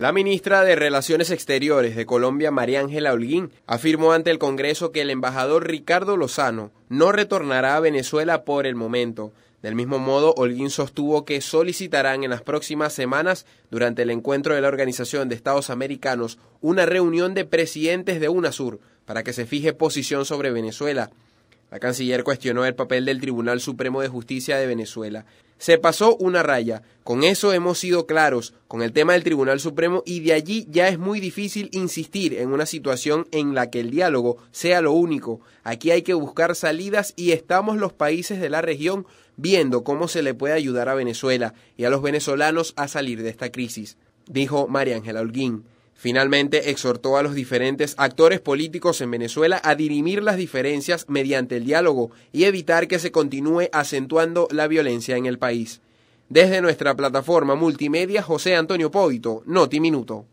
La ministra de Relaciones Exteriores de Colombia, María Ángela Holguín, afirmó ante el Congreso que el embajador Ricardo Lozano no retornará a Venezuela por el momento. Del mismo modo, Holguín sostuvo que solicitarán en las próximas semanas, durante el encuentro de la Organización de Estados Americanos, una reunión de presidentes de UNASUR para que se fije posición sobre Venezuela. La canciller cuestionó el papel del Tribunal Supremo de Justicia de Venezuela. Se pasó una raya. Con eso hemos sido claros con el tema del Tribunal Supremo y de allí ya es muy difícil insistir en una situación en la que el diálogo sea lo único. Aquí hay que buscar salidas y estamos los países de la región viendo cómo se le puede ayudar a Venezuela y a los venezolanos a salir de esta crisis, dijo María Ángela Holguín. Finalmente, exhortó a los diferentes actores políticos en Venezuela a dirimir las diferencias mediante el diálogo y evitar que se continúe acentuando la violencia en el país. Desde nuestra plataforma multimedia, José Antonio Poito, Noti Minuto.